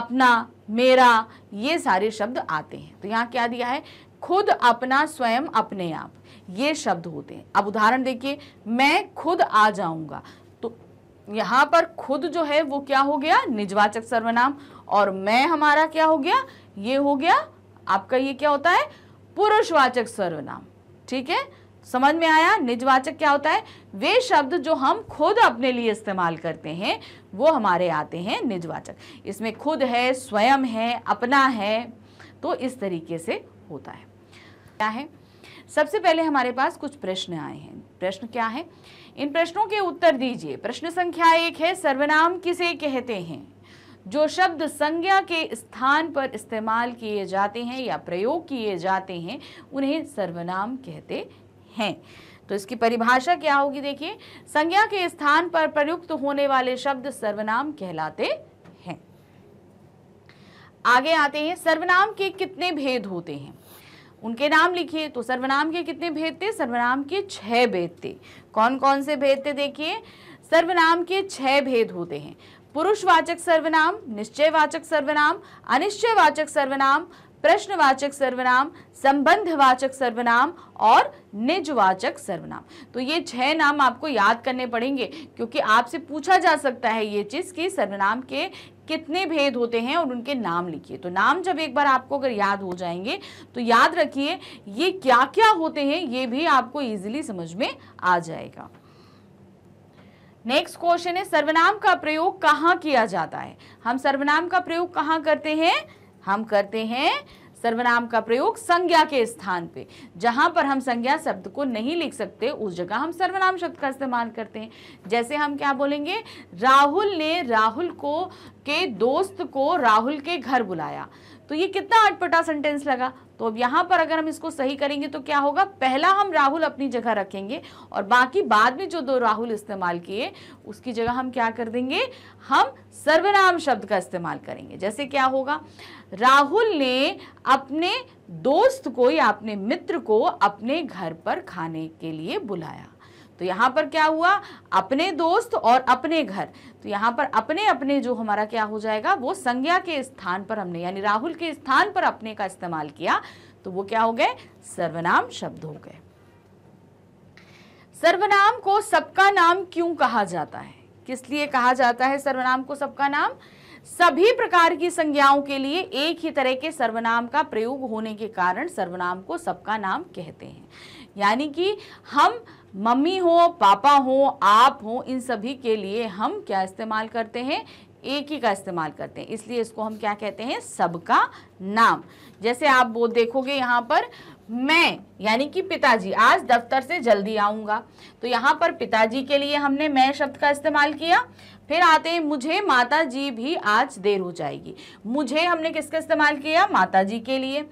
अपना मेरा ये सारे शब्द आते हैं तो यहाँ क्या दिया है खुद अपना स्वयं अपने आप ये शब्द होते हैं अब उदाहरण देखिए मैं खुद आ जाऊंगा तो यहाँ पर खुद जो है वो क्या हो गया निजवाचक सर्वनाम और मैं हमारा क्या हो गया ये हो गया आपका ये क्या होता है पुरुषवाचक सर्वनाम ठीक है समझ में आया निजवाचक क्या होता है वे शब्द जो हम खुद अपने लिए इस्तेमाल करते हैं वो हमारे आते हैं निजवाचक इसमें खुद है स्वयं है अपना है तो इस तरीके से होता है क्या है सबसे पहले हमारे पास कुछ प्रश्न आए हैं प्रश्न क्या है इन प्रश्नों के उत्तर दीजिए प्रश्न संख्या एक है सर्वनाम किसे कहते हैं जो शब्द संज्ञा के स्थान पर इस्तेमाल किए जाते हैं या प्रयोग किए जाते हैं उन्हें सर्वनाम कहते हैं हैं तो इसकी परिभाषा क्या होगी देखिए संज्ञा के स्थान पर प्रयुक्त होने वाले शब्द सर्वनाम कहलाते हैं आगे आते हैं सर्वनाम के कितने भेद होते हैं उनके नाम लिखिए तो सर्वनाम के कितने भेद थे सर्वनाम के छह भेद थे कौन कौन से भेद थे देखिए सर्वनाम के छह भेद होते हैं पुरुषवाचक सर्वनाम निश्चयवाचक सर्वनाम अनिश्चयवाचक सर्वनाम प्रश्नवाचक सर्वनाम संबंधवाचक सर्वनाम और निजवाचक सर्वनाम तो ये छह नाम आपको याद करने पड़ेंगे क्योंकि आपसे पूछा जा सकता है ये चीज़ कि सर्वनाम के कितने भेद होते हैं और उनके नाम लिखिए तो नाम जब एक बार आपको अगर याद हो जाएंगे तो याद रखिए ये क्या क्या होते हैं ये भी आपको ईजिली समझ में आ जाएगा नेक्स्ट क्वेश्चन है सर्वनाम का प्रयोग कहाँ किया जाता है हम सर्वनाम का प्रयोग कहाँ करते हैं हम करते हैं सर्वनाम का प्रयोग संज्ञा के स्थान पे जहाँ पर हम संज्ञा शब्द को नहीं लिख सकते उस जगह हम सर्वनाम शब्द का इस्तेमाल करते हैं जैसे हम क्या बोलेंगे राहुल ने राहुल को के दोस्त को राहुल के घर बुलाया तो ये कितना अटपटा सेंटेंस लगा तो अब यहाँ पर अगर हम इसको सही करेंगे तो क्या होगा पहला हम राहुल अपनी जगह रखेंगे और बाकी बाद में जो दो राहुल इस्तेमाल किए उसकी जगह हम क्या कर देंगे हम सर्वनाम शब्द का इस्तेमाल करेंगे जैसे क्या होगा राहुल ने अपने दोस्त को या अपने मित्र को अपने घर पर खाने के लिए बुलाया तो यहाँ पर क्या हुआ अपने दोस्त और अपने घर तो यहाँ पर अपने अपने जो हमारा क्या हो जाएगा वो संज्ञा के स्थान पर हमने यानी राहुल के स्थान पर अपने का इस्तेमाल किया तो वो क्या हो गए सर्वनाम शब्द हो गए सर्वनाम को सबका नाम क्यों कहा जाता है किस लिए कहा जाता है सर्वनाम को सबका नाम सभी प्रकार की संज्ञाओं के लिए एक ही तरह के सर्वनाम का प्रयोग होने के कारण सर्वनाम को सबका नाम कहते हैं यानी कि हम मम्मी हो पापा हो आप हो इन सभी के लिए हम क्या इस्तेमाल करते हैं एक ही का इस्तेमाल करते हैं इसलिए इसको हम क्या कहते हैं सबका नाम जैसे आप वो देखोगे यहाँ पर मैं यानी कि पिताजी आज दफ्तर से जल्दी आऊँगा तो यहाँ पर पिताजी के लिए हमने मैं शब्द का इस्तेमाल किया फिर आते हैं मुझे माता जी भी आज देर हो जाएगी मुझे हमने किसका इस्तेमाल किया माता जी के लिए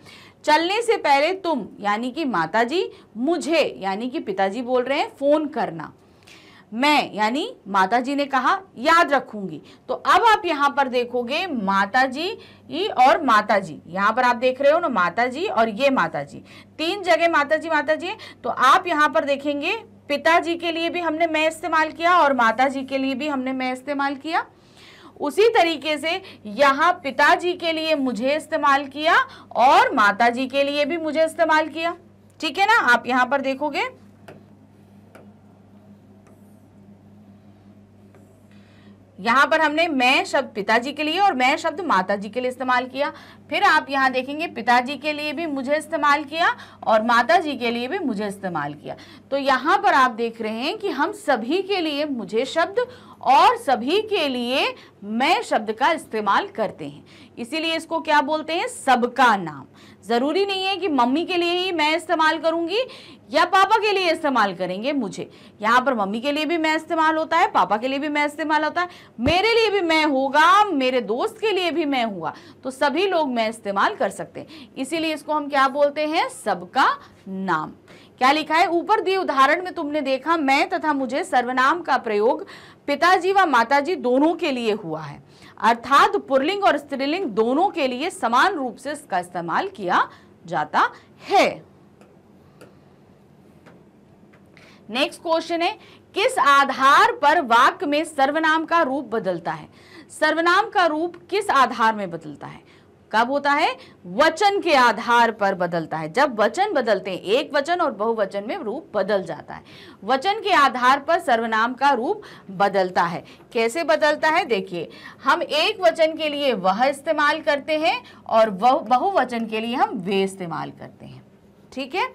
चलने से पहले तुम यानी कि माताजी मुझे यानी कि पिताजी बोल रहे हैं फ़ोन करना मैं यानी माताजी ने कहा याद रखूंगी तो अब आप यहाँ पर देखोगे माताजी और माताजी यहाँ पर आप देख रहे हो ना माताजी और ये माताजी तीन जगह माताजी माताजी तो आप यहाँ पर देखेंगे पिताजी के लिए भी हमने मैं इस्तेमाल किया और माताजी के लिए भी हमने मैं इस्तेमाल किया उसी तरीके से यहाँ पिताजी के लिए मुझे इस्तेमाल किया और माताजी के लिए भी मुझे इस्तेमाल किया ठीक है ना आप यहाँ पर देखोगे यहाँ पर हमने मैं शब्द पिताजी के लिए और मैं शब्द माताजी के लिए इस्तेमाल किया फिर आप यहाँ देखेंगे पिताजी के लिए भी मुझे इस्तेमाल किया और माताजी के लिए भी मुझे इस्तेमाल किया तो यहाँ पर आप देख रहे हैं कि हम सभी के लिए मुझे शब्द और सभी के लिए मैं शब्द का इस्तेमाल करते हैं इसीलिए इसको क्या बोलते हैं सबका नाम ज़रूरी नहीं है कि मम्मी के लिए ही मैं इस्तेमाल करूंगी या पापा के लिए इस्तेमाल करेंगे मुझे यहाँ पर मम्मी के लिए भी मैं इस्तेमाल होता है पापा के लिए भी मैं इस्तेमाल होता है मेरे लिए भी मैं होगा मेरे दोस्त के लिए भी मैं हुआ तो सभी लोग मैं इस्तेमाल कर सकते हैं इसीलिए इसको हम क्या बोलते हैं सबका नाम क्या लिखा है ऊपर दिए उदाहरण में तुमने देखा मैं तथा मुझे सर्वनाम का प्रयोग पिताजी व माताजी दोनों के लिए हुआ है अर्थात पुरलिंग और स्त्रीलिंग दोनों के लिए समान रूप से इसका इस्तेमाल किया जाता है नेक्स्ट क्वेश्चन है किस आधार पर वाक्य में सर्वनाम का रूप बदलता है सर्वनाम का रूप किस आधार में बदलता है कब होता है वचन के आधार पर बदलता है जब वचन बदलते हैं एक वचन और बहुवचन में रूप बदल जाता है वचन के आधार पर सर्वनाम का रूप बदलता है कैसे बदलता है देखिए हम एक वचन के लिए वह इस्तेमाल करते हैं और बहुवचन के लिए हम वे इस्तेमाल करते हैं ठीक है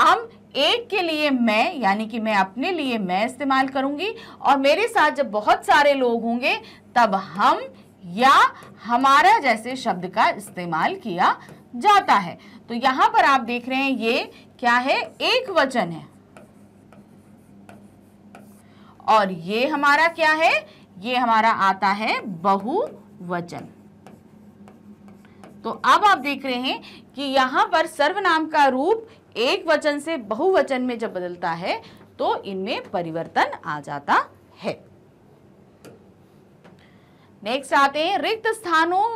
हम एक के लिए मैं यानी कि मैं अपने लिए मैं इस्तेमाल करूंगी और मेरे साथ जब बहुत सारे लोग होंगे तब हम या हमारा जैसे शब्द का इस्तेमाल किया जाता है तो यहां पर आप देख रहे हैं ये क्या है एक वचन है और ये हमारा क्या है ये हमारा आता है बहुवचन तो अब आप देख रहे हैं कि यहां पर सर्वनाम का रूप एक वचन से बहुवचन में जब बदलता है तो इनमें परिवर्तन आ जाता है नेक्स्ट आते हैं रिक्त स्थानों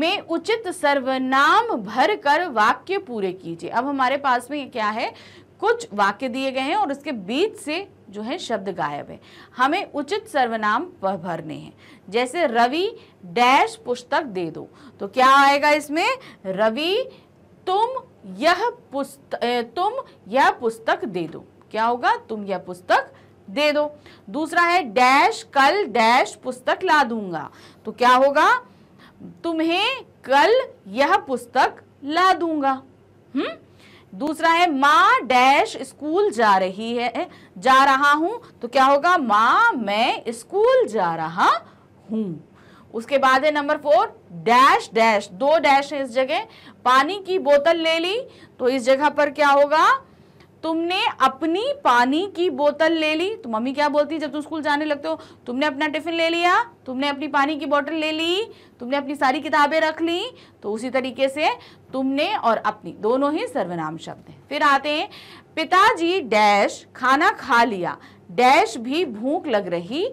में उचित सर्वनाम भर कर वाक्य पूरे कीजिए अब हमारे पास में क्या है कुछ वाक्य दिए गए हैं और उसके बीच से जो है शब्द गायब है हमें उचित सर्वनाम भरने हैं जैसे रवि डैश पुस्तक दे दो तो क्या आएगा इसमें रवि तुम यह पुस्तक तुम यह पुस्तक दे दो क्या होगा तुम यह पुस्तक दे दो दूसरा है डैश कल डैश पुस्तक ला दूंगा तो क्या होगा तुम्हें कल यह पुस्तक ला दूंगा हम्म दूसरा है माँ डैश स्कूल जा रही है जा रहा हूं तो क्या होगा माँ मैं स्कूल जा रहा हूं उसके बाद है नंबर फोर डैश डैश दो डैश है इस जगह पानी की बोतल ले ली तो इस जगह पर क्या होगा तुमने अपनी पानी की बोतल ले ली तो मम्मी क्या बोलती है जब तुम स्कूल जाने लगते हो तुमने अपना टिफिन ले लिया तुमने अपनी पानी की बोतल ले ली तुमने अपनी सारी किताबें रख ली तो उसी तरीके से तुमने और अपनी दोनों ही सर्वनाम शब्द हैं फिर आते हैं पिताजी डैश खाना खा लिया डैश भी भूख लग रही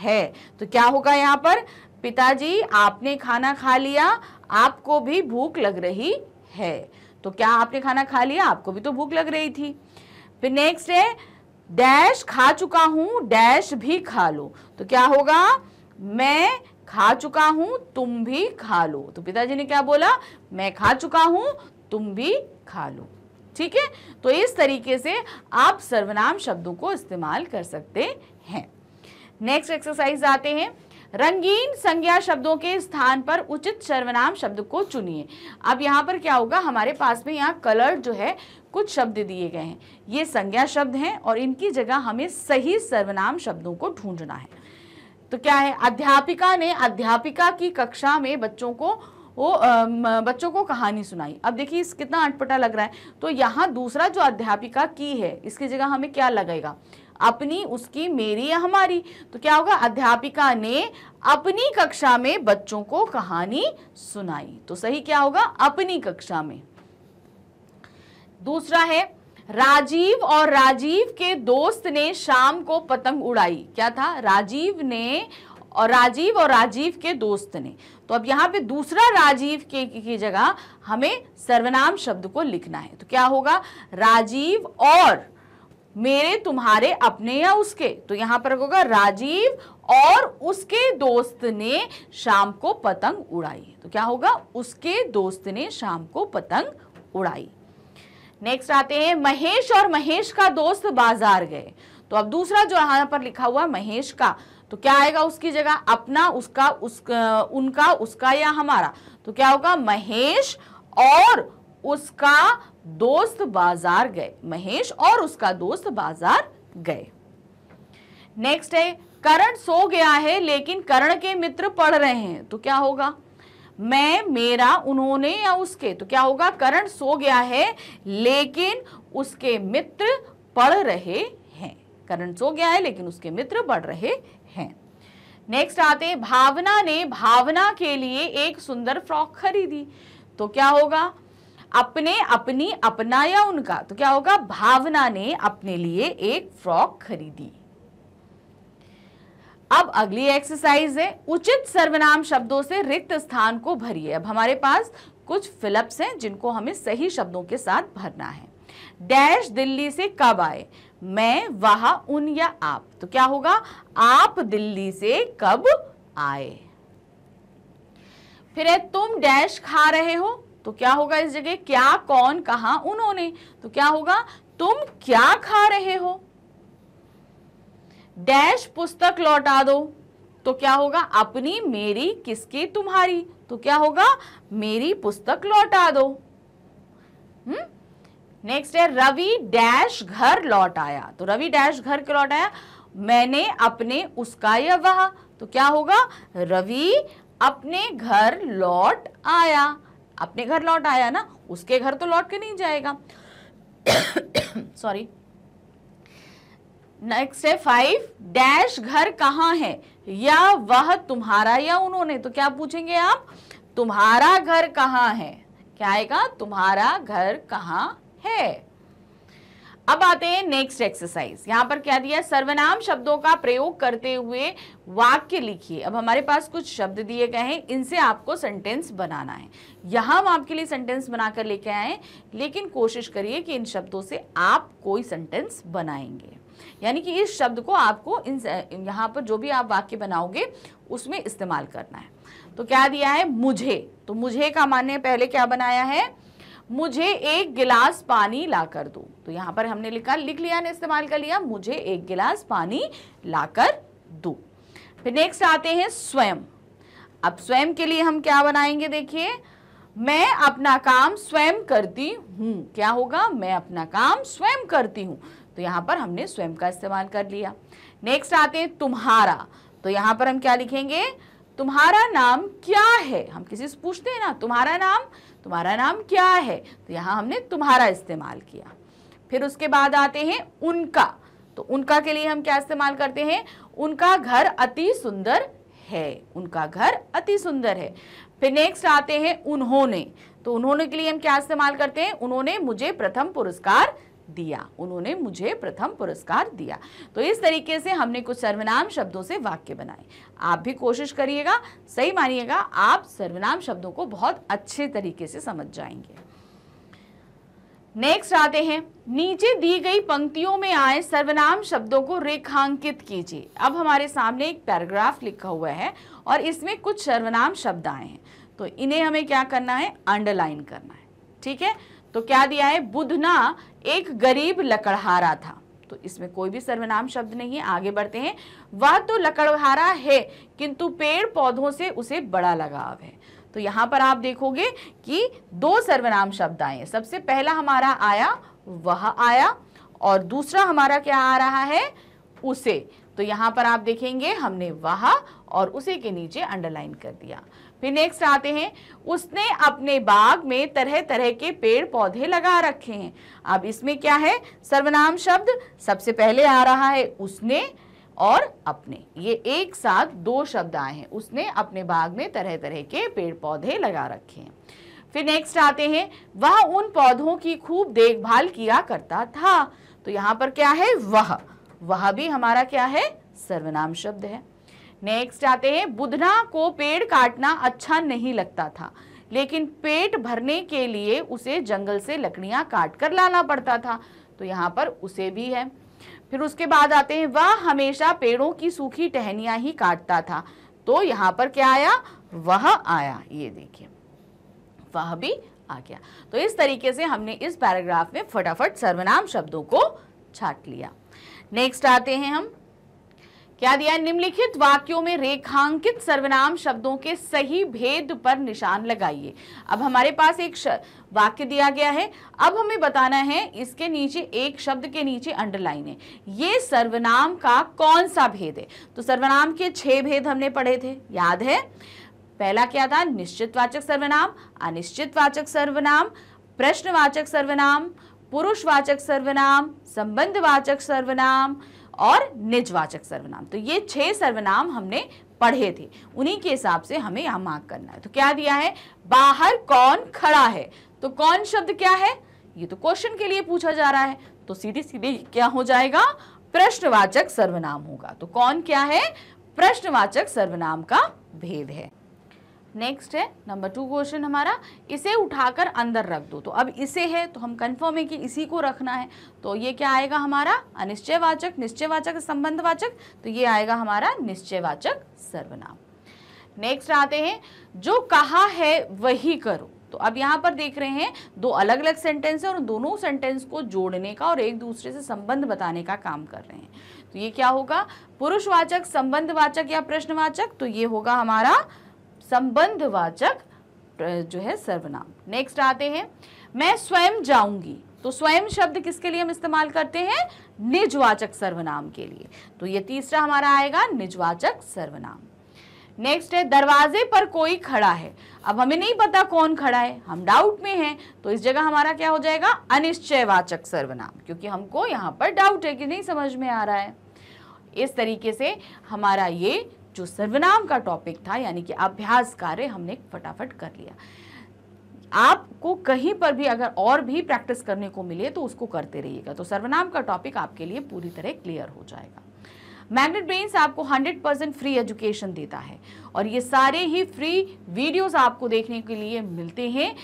है तो क्या होगा यहाँ पर पिताजी आपने खाना खा लिया आपको भी भूख लग रही है तो क्या आपने खाना खा लिया आपको भी तो भूख लग रही थी फिर नेक्स्ट है डैश खा चुका हूं डैश भी खा लो तो क्या होगा मैं खा चुका हूं तुम भी खा लो तो पिताजी ने क्या बोला मैं खा चुका हूं तुम भी खा लो ठीक है तो इस तरीके से आप सर्वनाम शब्दों को इस्तेमाल कर सकते हैं नेक्स्ट एक्सरसाइज आते हैं रंगीन संज्ञा शब्दों के स्थान पर उचित सर्वनाम शब्द को चुनिए अब यहाँ पर क्या होगा हमारे पास में यहाँ कलर जो है कुछ शब्द दिए गए हैं ये संज्ञा शब्द हैं और इनकी जगह हमें सही सर्वनाम शब्दों को ढूंढना है तो क्या है अध्यापिका ने अध्यापिका की कक्षा में बच्चों को वो बच्चों को कहानी सुनाई अब देखिए इस कितना अटपटा लग रहा है तो यहाँ दूसरा जो अध्यापिका की है इसकी जगह हमें क्या लगेगा अपनी उसकी मेरी या हमारी तो क्या होगा अध्यापिका ने अपनी कक्षा में बच्चों को कहानी सुनाई तो सही क्या होगा अपनी कक्षा में दूसरा है राजीव और राजीव के दोस्त ने शाम को पतंग उड़ाई क्या था राजीव ने और राजीव और राजीव के दोस्त ने तो अब यहाँ पे दूसरा राजीव के की जगह हमें सर्वनाम शब्द को लिखना है तो क्या होगा राजीव और मेरे तुम्हारे अपने या उसके तो यहाँ पर होगा राजीव और उसके दोस्त ने शाम को पतंग उड़ाई तो क्या होगा उसके दोस्त ने शाम को पतंग उड़ाई नेक्स्ट आते हैं महेश और महेश का दोस्त बाजार गए तो अब दूसरा जो यहाँ पर लिखा हुआ महेश का तो क्या आएगा उसकी जगह अपना उसका उस उनका उसका या हमारा तो क्या होगा महेश और उसका दोस्त बाजार गए महेश और उसका दोस्त बाजार गए नेक्स्ट है करण सो गया है लेकिन करण के मित्र पढ़ रहे हैं तो क्या होगा मैं मेरा उन्होंने या उसके तो क्या होगा करण सो गया है लेकिन उसके मित्र पढ़ रहे हैं करण सो गया है लेकिन उसके मित्र पढ़ रहे हैं नेक्स्ट आते हैं भावना ने भावना के लिए एक सुंदर फ्रॉक खरीदी तो क्या होगा अपने अपनी अपना या उनका तो क्या होगा भावना ने अपने लिए एक फ्रॉक खरीदी अब अगली एक्सरसाइज है उचित सर्वनाम शब्दों से रिक्त स्थान को भरिए अब हमारे पास कुछ फिलअप्स हैं जिनको हमें सही शब्दों के साथ भरना है डैश दिल्ली से कब आए मैं वह उन या आप तो क्या होगा आप दिल्ली से कब आए फिर है तुम डैश खा रहे हो तो क्या होगा इस जगह क्या कौन कहा उन्होंने तो क्या होगा तुम क्या खा रहे हो डैश पुस्तक लौटा दो तो क्या होगा अपनी मेरी किसकी तुम्हारी तो क्या होगा मेरी पुस्तक लौटा दो नेक्स्ट हम्म? है रवि डैश घर लौट आया तो रवि डैश घर के लौट आया मैंने अपने उसका या वह तो क्या होगा रवि अपने घर लौट आया अपने घर लौट आया ना उसके घर तो लौट के नहीं जाएगा सॉरी नेक्स्ट है फाइव डैश घर कहाँ है या वह तुम्हारा या उन्होंने तो क्या पूछेंगे आप तुम्हारा घर कहाँ है क्या आएगा तुम्हारा घर कहाँ है अब आते हैं नेक्स्ट एक्सरसाइज यहाँ पर क्या दिया सर्वनाम शब्दों का प्रयोग करते हुए वाक्य लिखिए अब हमारे पास कुछ शब्द दिए गए हैं इनसे आपको सेंटेंस बनाना है यहाँ हम आपके लिए सेंटेंस बनाकर लेके आए लेकिन कोशिश करिए कि इन शब्दों से आप कोई सेंटेंस बनाएंगे यानी कि इस शब्द को आपको इन यहाँ पर जो भी आप वाक्य बनाओगे उसमें इस्तेमाल करना है तो क्या दिया है मुझे तो मुझे का मान्य पहले क्या बनाया है मुझे एक गिलास पानी ला कर दो तो यहाँ पर हमने लिखा लिख लिया ने इस्तेमाल कर लिया मुझे एक गिलास पानी ला कर दो फिर नेक्स्ट आते हैं स्वयं अब स्वयं के लिए हम क्या बनाएंगे देखिए मैं अपना काम स्वयं करती हूँ क्या होगा मैं अपना काम स्वयं करती हूँ तो यहाँ पर हमने स्वयं का इस्तेमाल कर लिया नेक्स्ट आते हैं तुम्हारा तो यहाँ पर हम क्या लिखेंगे तुम्हारा नाम क्या है हम किसी से पूछते हैं ना तुम्हारा नाम तुम्हारा नाम क्या है तो यहाँ हमने तुम्हारा इस्तेमाल किया फिर उसके बाद आते हैं उनका तो उनका के लिए हम क्या इस्तेमाल करते हैं उनका घर अति सुंदर है उनका घर अति सुंदर है फिर नेक्स्ट आते हैं उन्होंने तो उन्होंने के लिए हम क्या इस्तेमाल करते हैं उन्होंने मुझे प्रथम पुरस्कार दिया उन्होंने मुझे प्रथम पुरस्कार दिया तो इस तरीके से हमने कुछ सर्वनाम शब्दों से वाक्य बनाए आप भी कोशिश करिएगा सही मानिएगा आप सर्वनाम शब्दों को बहुत अच्छे तरीके से समझ जाएंगे नेक्स्ट आते हैं नीचे दी गई पंक्तियों में आए सर्वनाम शब्दों को रेखांकित कीजिए अब हमारे सामने एक पैराग्राफ लिखा हुआ है और इसमें कुछ सर्वनाम शब्द आए हैं तो इन्हें हमें क्या करना है अंडरलाइन करना है ठीक है तो क्या दिया है बुधना एक गरीब लकड़हारा था तो इसमें कोई भी सर्वनाम शब्द नहीं है आगे बढ़ते हैं वह तो लकड़हारा है किंतु पेड़ पौधों से उसे बड़ा लगाव है तो यहाँ पर आप देखोगे कि दो सर्वनाम शब्द आए सबसे पहला हमारा आया वह आया और दूसरा हमारा क्या आ रहा है उसे तो यहां पर आप देखेंगे हमने वह और उसे के नीचे अंडरलाइन कर दिया फिर नेक्स्ट आते हैं उसने अपने बाग में तरह तरह के पेड़ पौधे लगा रखे हैं अब इसमें क्या है सर्वनाम शब्द सबसे पहले आ रहा है उसने और अपने ये एक साथ दो शब्द आए हैं उसने अपने बाग में तरह तरह के पेड़ पौधे लगा रखे हैं फिर नेक्स्ट आते हैं वह उन पौधों की खूब देखभाल किया करता था तो यहाँ पर क्या है वह वह भी हमारा क्या है सर्वनाम शब्द है नेक्स्ट आते हैं बुधना को पेड़ काटना अच्छा नहीं लगता था लेकिन पेट भरने के लिए उसे जंगल से लकड़ियां काट कर लाना पड़ता था तो यहाँ पर उसे भी है फिर उसके बाद आते हैं वह हमेशा पेड़ों की सूखी टहनिया ही काटता था तो यहाँ पर क्या आया वह आया ये देखिए वह भी आ गया तो इस तरीके से हमने इस पैराग्राफ में फटाफट सर्वनाम शब्दों को छाट लिया नेक्स्ट आते हैं हम क्या दिया निम्नलिखित वाक्यों में रेखांकित सर्वनाम शब्दों के सही भेद पर निशान लगाइए अब हमारे पास एक वाक्य दिया गया है अब हमें बताना है इसके नीचे एक शब्द के नीचे अंडरलाइन है ये सर्वनाम का कौन सा भेद है तो सर्वनाम के छह भेद हमने पढ़े थे याद है पहला क्या था निश्चितवाचक सर्वनाम अनिश्चितवाचक सर्वनाम प्रश्नवाचक सर्वनाम पुरुषवाचक सर्वनाम संबंधवाचक सर्वनाम और निजवाचक सर्वनाम तो ये छह सर्वनाम हमने पढ़े थे उन्हीं के हिसाब से हमें यहां मार्क करना है तो क्या दिया है बाहर कौन खड़ा है तो कौन शब्द क्या है ये तो क्वेश्चन के लिए पूछा जा रहा है तो सीधे सीधे क्या हो जाएगा प्रश्नवाचक सर्वनाम होगा तो कौन क्या है प्रश्नवाचक सर्वनाम का भेद है नेक्स्ट है नंबर टू क्वेश्चन हमारा इसे उठाकर अंदर रख दो तो अब इसे है तो हम कंफर्म है कि इसी को रखना है तो ये क्या आएगा हमारा अनिश्चयवाचक निश्चयवाचक संबंधवाचक तो ये आएगा हमारा निश्चयवाचक सर्वनाम नेक्स्ट आते हैं जो कहा है वही करो तो अब यहाँ पर देख रहे हैं दो अलग अलग सेंटेंस है और दोनों सेंटेंस को जोड़ने का और एक दूसरे से संबंध बताने का काम कर रहे हैं तो ये क्या होगा पुरुषवाचक संबंधवाचक या प्रश्नवाचक तो ये होगा हमारा संबंधवाचक जो है सर्वनाम नेक्स्ट आते हैं मैं स्वयं जाऊंगी तो स्वयं शब्द किसके लिए हम इस्तेमाल करते हैं निजवाचक सर्वनाम के लिए तो ये तीसरा हमारा आएगा निजवाचक सर्वनाम नेक्स्ट है दरवाजे पर कोई खड़ा है अब हमें नहीं पता कौन खड़ा है हम डाउट में हैं तो इस जगह हमारा क्या हो जाएगा अनिश्चयवाचक सर्वनाम क्योंकि हमको यहाँ पर डाउट है कि नहीं समझ में आ रहा है इस तरीके से हमारा ये जो सर्वनाम का टॉपिक था यानी कि अभ्यास कार्य हमने फटाफट कर लिया आपको कहीं पर भी अगर और भी प्रैक्टिस करने को मिले तो उसको करते रहिएगा तो सर्वनाम का टॉपिक आपके लिए पूरी तरह क्लियर हो जाएगा मैग्नेट ब्रेन्स आपको 100 परसेंट फ्री एजुकेशन देता है और ये सारे ही फ्री वीडियोस आपको देखने के लिए मिलते हैं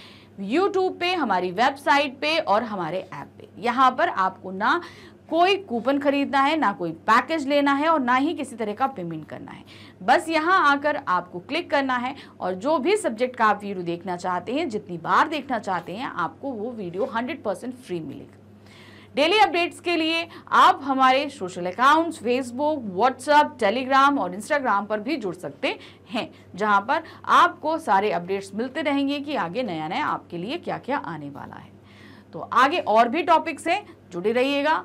यूट्यूब पे हमारी वेबसाइट पे और हमारे ऐप पे यहाँ पर आपको ना कोई कूपन खरीदना है ना कोई पैकेज लेना है और ना ही किसी तरह का पेमेंट करना है बस यहाँ आकर आपको क्लिक करना है और जो भी सब्जेक्ट का आप वीडियो देखना चाहते हैं जितनी बार देखना चाहते हैं आपको वो वीडियो हंड्रेड परसेंट फ्री मिलेगा डेली अपडेट्स के लिए आप हमारे social accounts Facebook WhatsApp Telegram और इंस्टाग्राम पर भी जुड़ सकते हैं जहाँ पर आपको सारे अपडेट्स मिलते रहेंगे कि आगे नया नया आपके लिए क्या क्या आने वाला है तो आगे और भी टॉपिक्स हैं जुड़े रहिएगा